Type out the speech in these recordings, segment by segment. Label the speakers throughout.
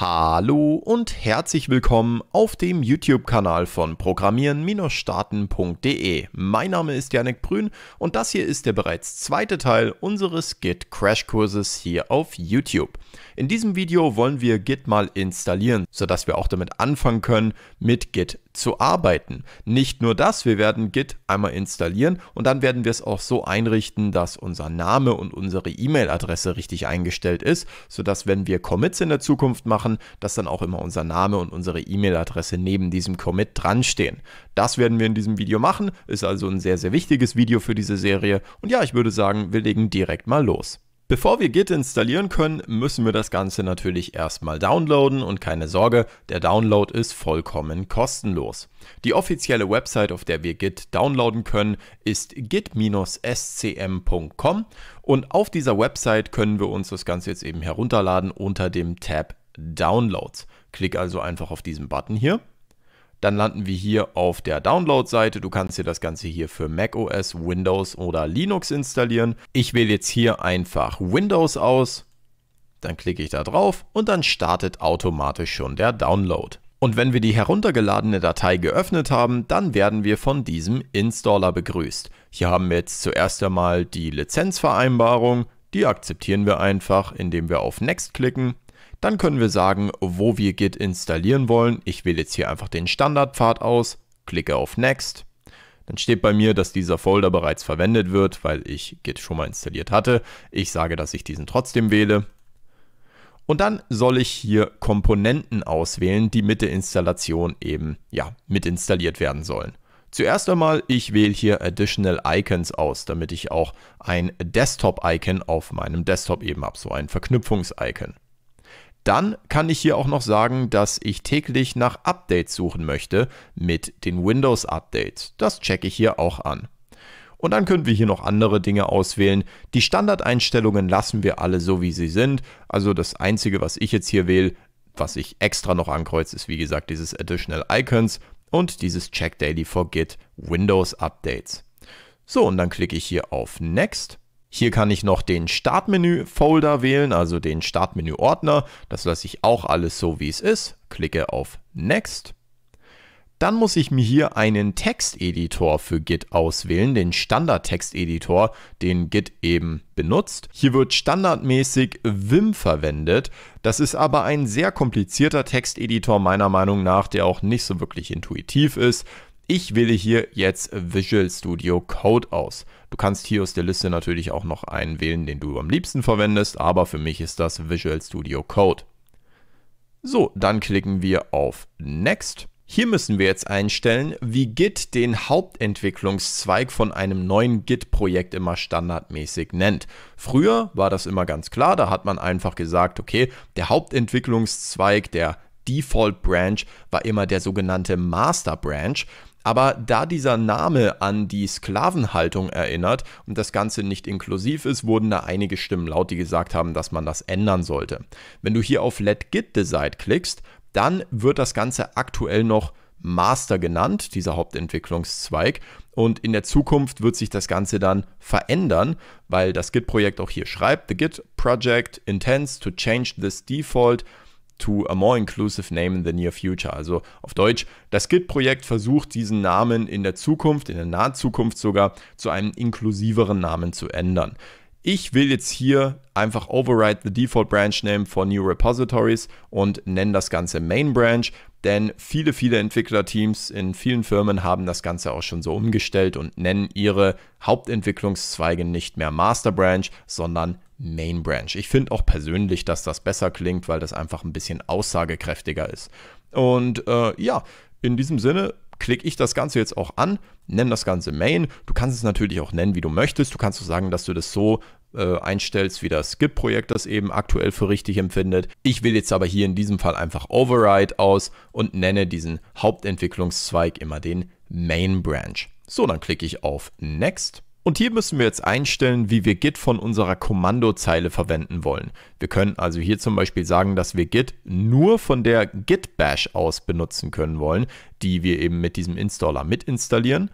Speaker 1: Hallo und herzlich willkommen auf dem YouTube-Kanal von programmieren-starten.de. Mein Name ist Janik Brün und das hier ist der bereits zweite Teil unseres Git Crash-Kurses hier auf YouTube. In diesem Video wollen wir Git mal installieren, sodass wir auch damit anfangen können, mit Git zu arbeiten. Nicht nur das, wir werden Git einmal installieren und dann werden wir es auch so einrichten, dass unser Name und unsere E-Mail-Adresse richtig eingestellt ist, sodass wenn wir Commits in der Zukunft machen, dass dann auch immer unser Name und unsere E-Mail-Adresse neben diesem Commit dran stehen. Das werden wir in diesem Video machen, ist also ein sehr, sehr wichtiges Video für diese Serie und ja, ich würde sagen, wir legen direkt mal los. Bevor wir Git installieren können, müssen wir das Ganze natürlich erstmal downloaden und keine Sorge, der Download ist vollkommen kostenlos. Die offizielle Website, auf der wir Git downloaden können, ist git-scm.com und auf dieser Website können wir uns das Ganze jetzt eben herunterladen unter dem Tab Downloads. Klick also einfach auf diesen Button hier dann landen wir hier auf der Download-Seite. Du kannst dir das Ganze hier für macOS, Windows oder Linux installieren. Ich wähle jetzt hier einfach Windows aus. Dann klicke ich da drauf und dann startet automatisch schon der Download. Und wenn wir die heruntergeladene Datei geöffnet haben, dann werden wir von diesem Installer begrüßt. Hier haben wir jetzt zuerst einmal die Lizenzvereinbarung, die akzeptieren wir einfach, indem wir auf Next klicken. Dann können wir sagen, wo wir Git installieren wollen. Ich wähle jetzt hier einfach den Standardpfad aus, klicke auf Next. Dann steht bei mir, dass dieser Folder bereits verwendet wird, weil ich Git schon mal installiert hatte. Ich sage, dass ich diesen trotzdem wähle. Und dann soll ich hier Komponenten auswählen, die mit der Installation eben ja, mit installiert werden sollen. Zuerst einmal, ich wähle hier Additional Icons aus, damit ich auch ein Desktop-Icon auf meinem Desktop eben habe, so ein Verknüpfungs-Icon. Dann kann ich hier auch noch sagen, dass ich täglich nach Updates suchen möchte mit den Windows Updates. Das checke ich hier auch an. Und dann können wir hier noch andere Dinge auswählen. Die Standardeinstellungen lassen wir alle so, wie sie sind. Also das Einzige, was ich jetzt hier wähle, was ich extra noch ankreuze, ist wie gesagt dieses Additional Icons und dieses Check Daily for Git Windows Updates. So, und dann klicke ich hier auf Next. Hier kann ich noch den Startmenü-Folder wählen, also den Startmenü-Ordner. Das lasse ich auch alles so, wie es ist. Klicke auf Next. Dann muss ich mir hier einen Texteditor für Git auswählen, den Standard-Texteditor, den Git eben benutzt. Hier wird standardmäßig Vim verwendet. Das ist aber ein sehr komplizierter Texteditor meiner Meinung nach, der auch nicht so wirklich intuitiv ist. Ich wähle hier jetzt Visual Studio Code aus. Du kannst hier aus der Liste natürlich auch noch einen wählen, den du am liebsten verwendest, aber für mich ist das Visual Studio Code. So, dann klicken wir auf Next. Hier müssen wir jetzt einstellen, wie Git den Hauptentwicklungszweig von einem neuen Git-Projekt immer standardmäßig nennt. Früher war das immer ganz klar, da hat man einfach gesagt, okay, der Hauptentwicklungszweig, der Default Branch war immer der sogenannte Master Branch. Aber da dieser Name an die Sklavenhaltung erinnert und das Ganze nicht inklusiv ist, wurden da einige Stimmen laut, die gesagt haben, dass man das ändern sollte. Wenn du hier auf Let Git Decide klickst, dann wird das Ganze aktuell noch Master genannt, dieser Hauptentwicklungszweig. Und in der Zukunft wird sich das Ganze dann verändern, weil das Git-Projekt auch hier schreibt, The Git Project intends to change this default to a more inclusive name in the near future. Also auf Deutsch, das Git-Projekt versucht diesen Namen in der Zukunft, in der nahen Zukunft sogar, zu einem inklusiveren Namen zu ändern. Ich will jetzt hier einfach override the default branch name for new repositories und nenne das Ganze main branch. Denn viele, viele Entwicklerteams in vielen Firmen haben das Ganze auch schon so umgestellt und nennen ihre Hauptentwicklungszweige nicht mehr Master Branch, sondern Main Branch. Ich finde auch persönlich, dass das besser klingt, weil das einfach ein bisschen aussagekräftiger ist. Und äh, ja, in diesem Sinne klicke ich das Ganze jetzt auch an, nenne das Ganze Main. Du kannst es natürlich auch nennen, wie du möchtest. Du kannst so sagen, dass du das so äh, einstellst, wie das Skip-Projekt das eben aktuell für richtig empfindet. Ich will jetzt aber hier in diesem Fall einfach Override aus und nenne diesen Hauptentwicklungszweig immer den Main Branch. So, dann klicke ich auf Next. Und hier müssen wir jetzt einstellen, wie wir Git von unserer Kommandozeile verwenden wollen. Wir können also hier zum Beispiel sagen, dass wir Git nur von der Git Bash aus benutzen können wollen, die wir eben mit diesem Installer mitinstallieren.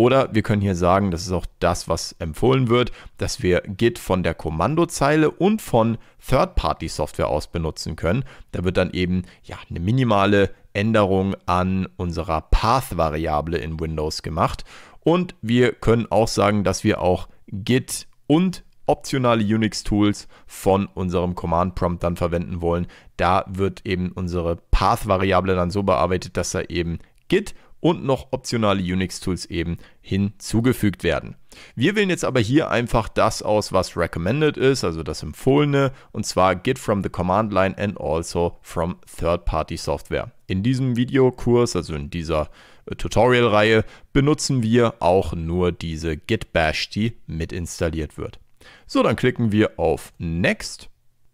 Speaker 1: Oder wir können hier sagen, das ist auch das, was empfohlen wird, dass wir Git von der Kommandozeile und von Third-Party-Software aus benutzen können. Da wird dann eben ja, eine minimale Änderung an unserer Path-Variable in Windows gemacht. Und wir können auch sagen, dass wir auch Git und optionale Unix-Tools von unserem Command-Prompt dann verwenden wollen. Da wird eben unsere Path-Variable dann so bearbeitet, dass da eben Git und noch optionale Unix-Tools eben hinzugefügt werden. Wir wählen jetzt aber hier einfach das aus, was recommended ist, also das Empfohlene, und zwar Git from the command line and also from third-party software. In diesem Videokurs, also in dieser äh, Tutorial-Reihe, benutzen wir auch nur diese Git-Bash, die mit installiert wird. So, dann klicken wir auf Next.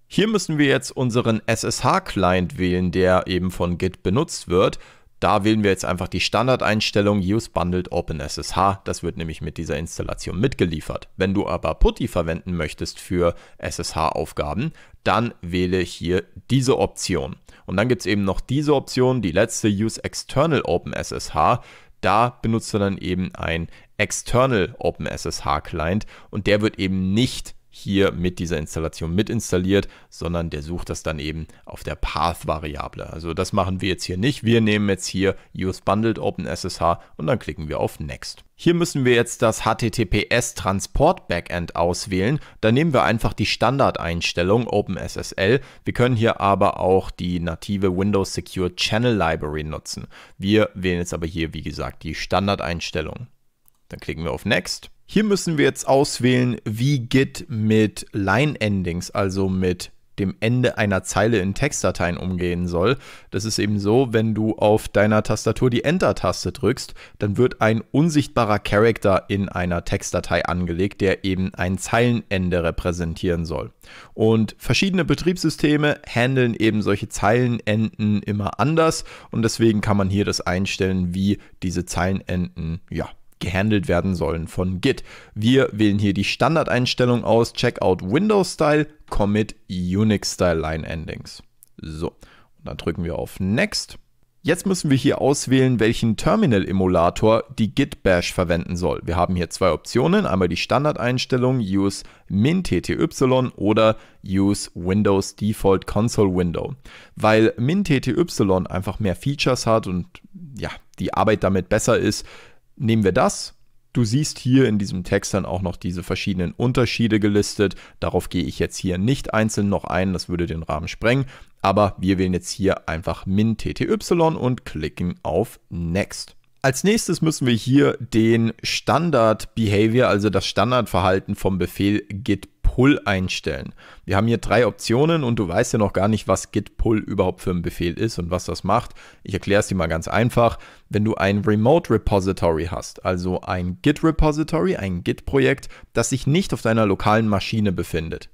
Speaker 1: Hier müssen wir jetzt unseren SSH-Client wählen, der eben von Git benutzt wird. Da wählen wir jetzt einfach die Standardeinstellung Use Bundled OpenSSH. Das wird nämlich mit dieser Installation mitgeliefert. Wenn du aber PuTTY verwenden möchtest für SSH-Aufgaben, dann wähle hier diese Option. Und dann gibt es eben noch diese Option, die letzte Use External OpenSSH. Da benutzt du dann eben ein External OpenSSH Client und der wird eben nicht hier mit dieser Installation mit installiert, sondern der sucht das dann eben auf der Path-Variable. Also das machen wir jetzt hier nicht. Wir nehmen jetzt hier Use Bundled OpenSSH und dann klicken wir auf Next. Hier müssen wir jetzt das HTTPS Transport Backend auswählen. Da nehmen wir einfach die Standardeinstellung OpenSSL. Wir können hier aber auch die native Windows Secure Channel Library nutzen. Wir wählen jetzt aber hier, wie gesagt, die Standardeinstellung. Dann klicken wir auf Next. Hier müssen wir jetzt auswählen, wie Git mit Line-Endings, also mit dem Ende einer Zeile in Textdateien umgehen soll. Das ist eben so, wenn du auf deiner Tastatur die Enter-Taste drückst, dann wird ein unsichtbarer Charakter in einer Textdatei angelegt, der eben ein Zeilenende repräsentieren soll. Und verschiedene Betriebssysteme handeln eben solche Zeilenenden immer anders und deswegen kann man hier das einstellen, wie diese Zeilenenden ja, gehandelt werden sollen von Git. Wir wählen hier die Standardeinstellung aus, Checkout Windows Style, Commit Unix Style Line Endings. So, und dann drücken wir auf Next. Jetzt müssen wir hier auswählen, welchen Terminal-Emulator die Git Bash verwenden soll. Wir haben hier zwei Optionen, einmal die Standardeinstellung Use MinTTY oder Use Windows Default Console Window. Weil MinTTY einfach mehr Features hat und ja, die Arbeit damit besser ist, Nehmen wir das. Du siehst hier in diesem Text dann auch noch diese verschiedenen Unterschiede gelistet. Darauf gehe ich jetzt hier nicht einzeln noch ein, das würde den Rahmen sprengen. Aber wir wählen jetzt hier einfach min tty und klicken auf Next. Als nächstes müssen wir hier den Standard Behavior, also das Standardverhalten vom Befehl git Git-Pull einstellen. Wir haben hier drei Optionen und du weißt ja noch gar nicht, was Git-Pull überhaupt für ein Befehl ist und was das macht. Ich erkläre es dir mal ganz einfach. Wenn du ein Remote Repository hast, also ein Git-Repository, ein Git-Projekt, das sich nicht auf deiner lokalen Maschine befindet,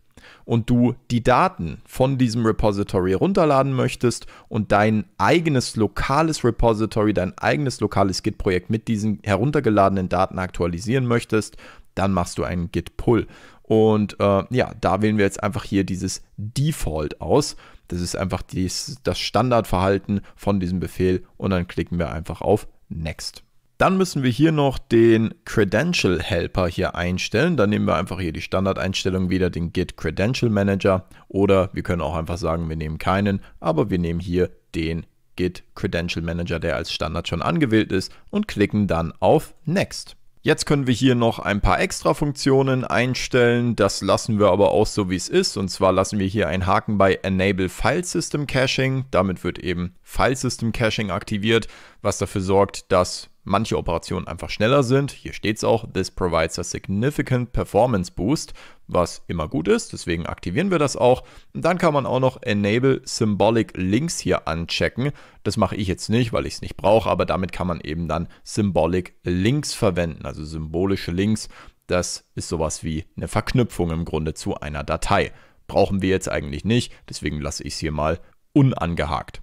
Speaker 1: und du die Daten von diesem Repository runterladen möchtest und dein eigenes lokales Repository, dein eigenes lokales Git-Projekt mit diesen heruntergeladenen Daten aktualisieren möchtest, dann machst du einen Git-Pull. Und äh, ja, da wählen wir jetzt einfach hier dieses Default aus. Das ist einfach dies, das Standardverhalten von diesem Befehl und dann klicken wir einfach auf Next. Dann müssen wir hier noch den Credential Helper hier einstellen. Dann nehmen wir einfach hier die Standardeinstellung wieder, den Git Credential Manager. Oder wir können auch einfach sagen, wir nehmen keinen, aber wir nehmen hier den Git Credential Manager, der als Standard schon angewählt ist und klicken dann auf Next. Jetzt können wir hier noch ein paar extra Funktionen einstellen. Das lassen wir aber auch so wie es ist. Und zwar lassen wir hier einen Haken bei Enable File System Caching. Damit wird eben File System Caching aktiviert, was dafür sorgt, dass manche Operationen einfach schneller sind. Hier steht es auch, this provides a significant performance boost, was immer gut ist, deswegen aktivieren wir das auch. Und dann kann man auch noch Enable Symbolic Links hier anchecken. Das mache ich jetzt nicht, weil ich es nicht brauche, aber damit kann man eben dann Symbolic Links verwenden, also symbolische Links. Das ist sowas wie eine Verknüpfung im Grunde zu einer Datei. Brauchen wir jetzt eigentlich nicht, deswegen lasse ich es hier mal unangehakt.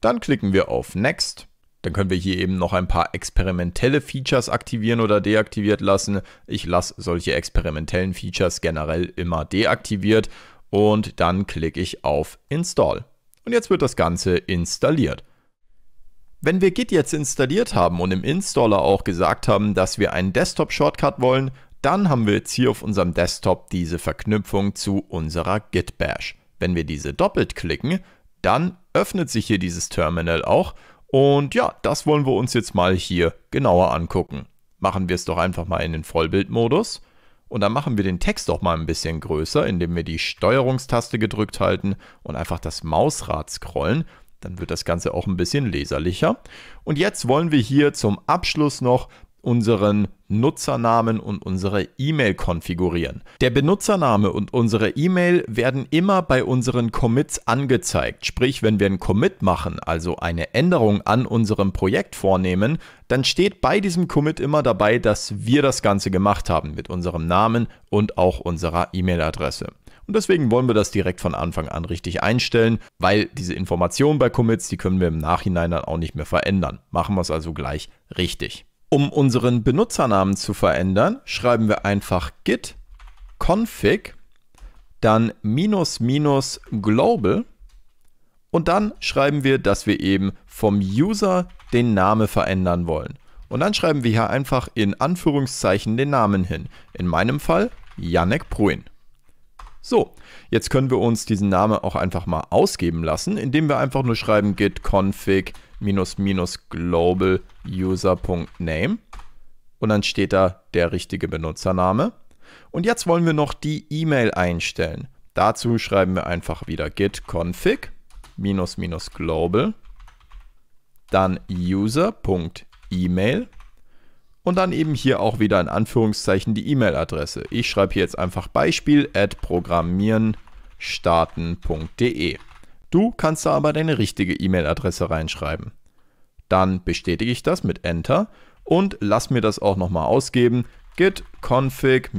Speaker 1: Dann klicken wir auf Next dann können wir hier eben noch ein paar experimentelle Features aktivieren oder deaktiviert lassen. Ich lasse solche experimentellen Features generell immer deaktiviert und dann klicke ich auf Install. Und jetzt wird das Ganze installiert. Wenn wir Git jetzt installiert haben und im Installer auch gesagt haben, dass wir einen Desktop-Shortcut wollen, dann haben wir jetzt hier auf unserem Desktop diese Verknüpfung zu unserer Git Bash. Wenn wir diese doppelt klicken, dann öffnet sich hier dieses Terminal auch und ja, das wollen wir uns jetzt mal hier genauer angucken. Machen wir es doch einfach mal in den Vollbildmodus. Und dann machen wir den Text doch mal ein bisschen größer, indem wir die Steuerungstaste gedrückt halten und einfach das Mausrad scrollen. Dann wird das Ganze auch ein bisschen leserlicher. Und jetzt wollen wir hier zum Abschluss noch unseren Nutzernamen und unsere E-Mail konfigurieren. Der Benutzername und unsere E-Mail werden immer bei unseren Commits angezeigt. Sprich, wenn wir einen Commit machen, also eine Änderung an unserem Projekt vornehmen, dann steht bei diesem Commit immer dabei, dass wir das Ganze gemacht haben mit unserem Namen und auch unserer E-Mail-Adresse. Und deswegen wollen wir das direkt von Anfang an richtig einstellen, weil diese Informationen bei Commits, die können wir im Nachhinein dann auch nicht mehr verändern. Machen wir es also gleich richtig. Um unseren Benutzernamen zu verändern, schreiben wir einfach git config, dann minus minus global und dann schreiben wir, dass wir eben vom User den Namen verändern wollen. Und dann schreiben wir hier einfach in Anführungszeichen den Namen hin. In meinem Fall Janek Bruin. So, jetzt können wir uns diesen Namen auch einfach mal ausgeben lassen, indem wir einfach nur schreiben git config minus minus global user.name und dann steht da der richtige Benutzername. Und jetzt wollen wir noch die E-Mail einstellen. Dazu schreiben wir einfach wieder git config minus minus global, dann user.email und dann eben hier auch wieder in Anführungszeichen die E-Mail-Adresse. Ich schreibe hier jetzt einfach Beispiel at programmieren starten.de. Du kannst da aber deine richtige E-Mail-Adresse reinschreiben. Dann bestätige ich das mit Enter und lass mir das auch nochmal ausgeben. git config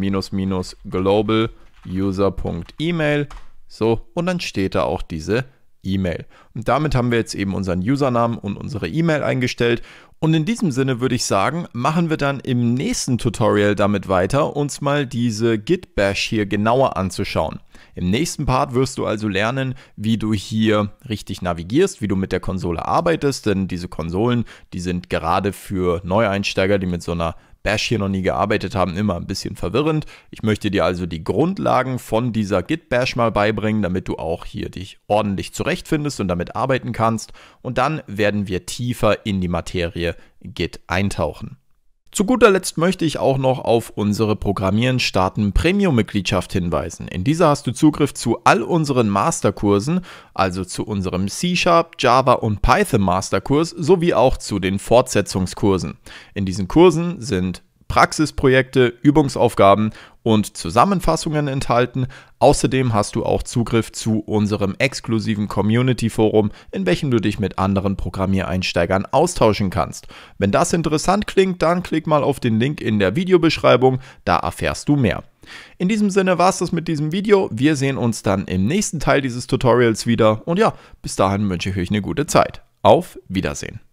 Speaker 1: global user.email. So, und dann steht da auch diese E-Mail. Und damit haben wir jetzt eben unseren Usernamen und unsere E-Mail eingestellt. Und in diesem Sinne würde ich sagen, machen wir dann im nächsten Tutorial damit weiter, uns mal diese Git Bash hier genauer anzuschauen. Im nächsten Part wirst du also lernen, wie du hier richtig navigierst, wie du mit der Konsole arbeitest, denn diese Konsolen, die sind gerade für Neueinsteiger, die mit so einer Bash hier noch nie gearbeitet haben, immer ein bisschen verwirrend. Ich möchte dir also die Grundlagen von dieser Git Bash mal beibringen, damit du auch hier dich ordentlich zurechtfindest und damit arbeiten kannst. Und dann werden wir tiefer in die Materie Git eintauchen. Zu guter Letzt möchte ich auch noch auf unsere Programmieren starten Premium-Mitgliedschaft hinweisen. In dieser hast du Zugriff zu all unseren Masterkursen, also zu unserem C-Sharp, Java und Python Masterkurs sowie auch zu den Fortsetzungskursen. In diesen Kursen sind Praxisprojekte, Übungsaufgaben und Zusammenfassungen enthalten. Außerdem hast du auch Zugriff zu unserem exklusiven Community Forum, in welchem du dich mit anderen Programmiereinsteigern austauschen kannst. Wenn das interessant klingt, dann klick mal auf den Link in der Videobeschreibung, da erfährst du mehr. In diesem Sinne war es das mit diesem Video. Wir sehen uns dann im nächsten Teil dieses Tutorials wieder. Und ja, bis dahin wünsche ich euch eine gute Zeit. Auf Wiedersehen.